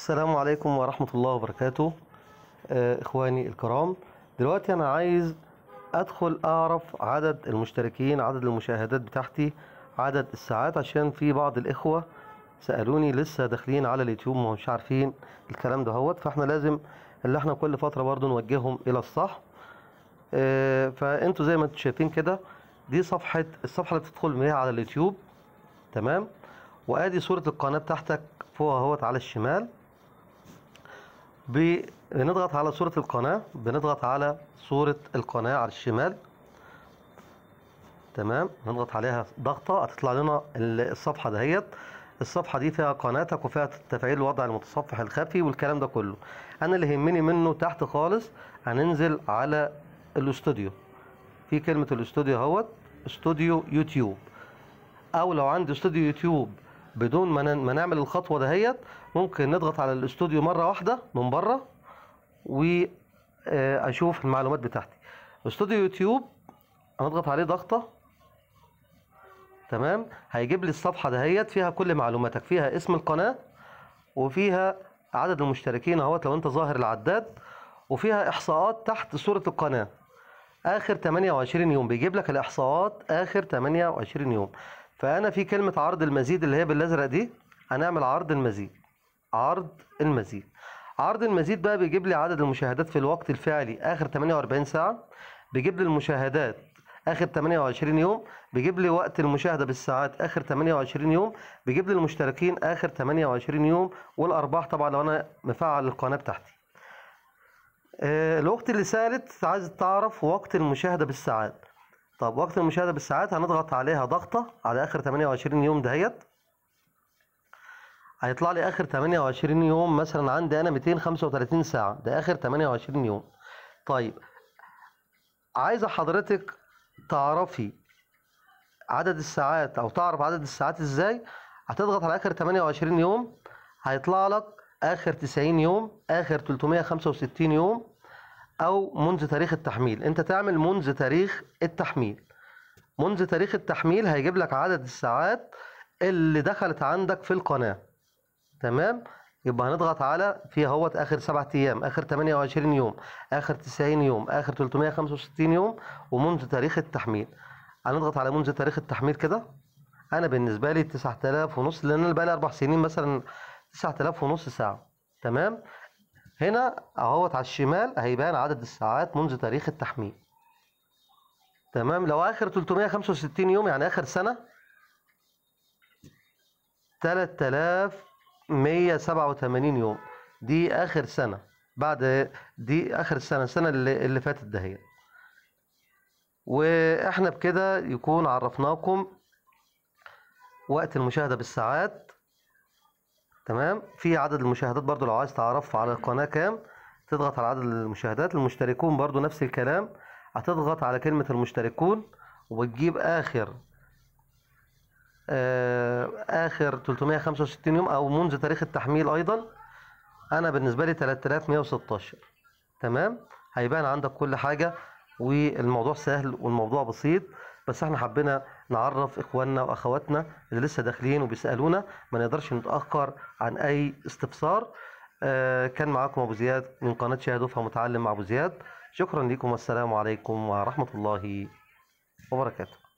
السلام عليكم ورحمة الله وبركاته آه إخواني الكرام دلوقتي أنا عايز أدخل أعرف عدد المشتركين عدد المشاهدات بتاعتي عدد الساعات عشان في بعض الإخوة سألوني لسه داخلين على اليوتيوب ما مش عارفين الكلام ده هوت فاحنا لازم اللي احنا كل فترة برضو نوجههم إلى الصح آه فأنتوا زي ما انتوا شايفين كده دي صفحة الصفحة اللي بتدخل منها على اليوتيوب تمام وادي صورة القناة بتاعتك فوق اهوت على الشمال بنضغط على صورة القناة بنضغط على صورة القناة على الشمال تمام نضغط عليها ضغطة هتطلع لنا الصفحة دهيت الصفحة دي فيها قناتك وفيها تفعيل وضع المتصفح الخفي والكلام ده كله انا اللي يهمني منه تحت خالص هننزل على الاستوديو في كلمة الاستوديو اهوت استوديو يوتيوب او لو عندي استوديو يوتيوب بدون ما نعمل الخطوه دهيت ممكن نضغط على الاستوديو مره واحده من بره آه، واشوف المعلومات بتاعتي استوديو يوتيوب هنضغط عليه ضغطه تمام هيجيب لي الصفحه دهيت فيها كل معلوماتك فيها اسم القناه وفيها عدد المشتركين اهوت لو انت ظاهر العداد وفيها احصاءات تحت صوره القناه اخر 28 يوم بيجيب لك الاحصاءات اخر 28 يوم فانا في كلمه عرض المزيد اللي هي بالازرق دي هنعمل عرض المزيد عرض المزيد عرض المزيد بقى بيجيب لي عدد المشاهدات في الوقت الفعلي اخر 48 ساعه بيجيب لي المشاهدات اخر 28 يوم بيجيب لي وقت المشاهده بالساعات اخر 28 يوم بيجيب لي المشتركين اخر 28 يوم والارباح طبعا لو انا مفعل القناه بتاعتي آه، الوقت اللي سالت عايز تعرف وقت المشاهده بالساعات طب وقت المشاهدة بالساعات هنضغط عليها ضغطة على آخر 28 يوم دهيت هيطلع لي آخر 28 يوم مثلا عندي أنا 235 ساعة ده آخر 28 يوم طيب عايزة حضرتك تعرفي عدد الساعات أو تعرف عدد الساعات إزاي هتضغط على آخر 28 يوم هيطلع لك آخر 90 يوم آخر 365 يوم او منذ تاريخ التحميل انت تعمل منذ تاريخ التحميل منذ تاريخ التحميل هيجيب لك عدد الساعات اللي دخلت عندك في القناة تمام يبقى هنضغط على في اهوت اخر 7 ايام اخر 28 يوم اخر 90 يوم اخر 365 يوم ومنذ تاريخ التحميل هنضغط على منذ تاريخ التحميل كده انا بالنسبه لي 9000 ونص لان انا بقالي اربع سنين مثلا 9000 ونص ساعه تمام هنا اهوت على الشمال هيبان عدد الساعات منذ تاريخ التحميل تمام لو اخر 365 يوم يعني اخر سنه 3187 يوم دي اخر سنه بعد دي اخر سنه السنه اللي, اللي فاتت دهيت واحنا بكده يكون عرفناكم وقت المشاهده بالساعات تمام في عدد المشاهدات برضو لو عايز تعرف على القناه كام تضغط على عدد المشاهدات المشتركون برضو نفس الكلام هتضغط على كلمه المشتركون وتجيب اخر آه، اخر 365 يوم او منذ تاريخ التحميل ايضا انا بالنسبه لي 3116 تمام هيبان عندك كل حاجه والموضوع سهل والموضوع بسيط بس احنا حبينا نعرف اخواننا واخواتنا اللي لسه داخلين وبيسالونا ما نقدرش نتاخر عن اي استفسار آه، كان معاكم ابو زياد من قناه شاهد وفهم متعلم مع ابو زياد شكرا لكم والسلام عليكم ورحمه الله وبركاته